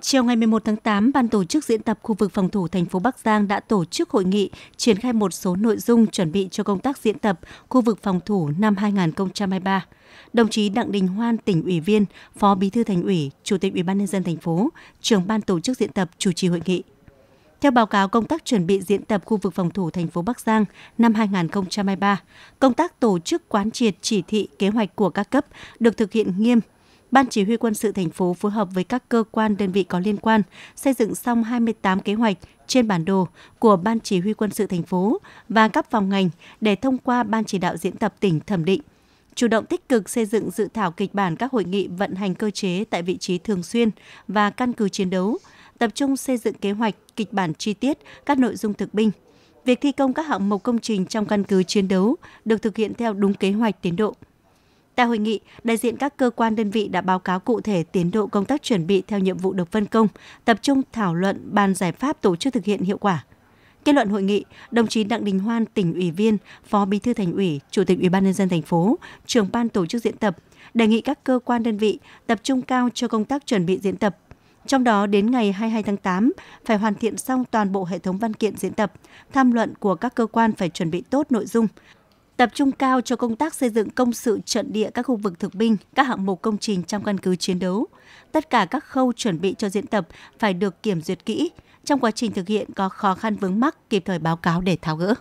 Chiều ngày 11 tháng 8, Ban tổ chức diễn tập khu vực phòng thủ thành phố Bắc Giang đã tổ chức hội nghị triển khai một số nội dung chuẩn bị cho công tác diễn tập khu vực phòng thủ năm 2023. Đồng chí Đặng Đình Hoan, tỉnh ủy viên, Phó Bí thư Thành ủy, Chủ tịch Ủy ban nhân dân thành phố, trưởng ban tổ chức diễn tập chủ trì hội nghị. Theo báo cáo công tác chuẩn bị diễn tập khu vực phòng thủ thành phố Bắc Giang năm 2023, công tác tổ chức quán triệt chỉ thị kế hoạch của các cấp được thực hiện nghiêm Ban Chỉ huy quân sự thành phố phối hợp với các cơ quan đơn vị có liên quan xây dựng xong 28 kế hoạch trên bản đồ của Ban Chỉ huy quân sự thành phố và các phòng ngành để thông qua Ban chỉ đạo diễn tập tỉnh thẩm định chủ động tích cực xây dựng dự thảo kịch bản các hội nghị vận hành cơ chế tại vị trí thường xuyên và căn cứ chiến đấu, tập trung xây dựng kế hoạch, kịch bản chi tiết các nội dung thực binh. Việc thi công các hạng mục công trình trong căn cứ chiến đấu được thực hiện theo đúng kế hoạch tiến độ. Tại hội nghị, đại diện các cơ quan đơn vị đã báo cáo cụ thể tiến độ công tác chuẩn bị theo nhiệm vụ được phân công, tập trung thảo luận bàn giải pháp tổ chức thực hiện hiệu quả. Kết luận hội nghị, đồng chí Đặng Đình Hoan, tỉnh ủy viên, Phó Bí thư Thành ủy, Chủ tịch Ủy ban nhân dân thành phố, trưởng ban tổ chức diễn tập đề nghị các cơ quan đơn vị tập trung cao cho công tác chuẩn bị diễn tập. Trong đó đến ngày 22 tháng 8 phải hoàn thiện xong toàn bộ hệ thống văn kiện diễn tập, tham luận của các cơ quan phải chuẩn bị tốt nội dung, tập trung cao cho công tác xây dựng công sự trận địa các khu vực thực binh, các hạng mục công trình trong căn cứ chiến đấu. Tất cả các khâu chuẩn bị cho diễn tập phải được kiểm duyệt kỹ. Trong quá trình thực hiện có khó khăn vướng mắc kịp thời báo cáo để tháo gỡ.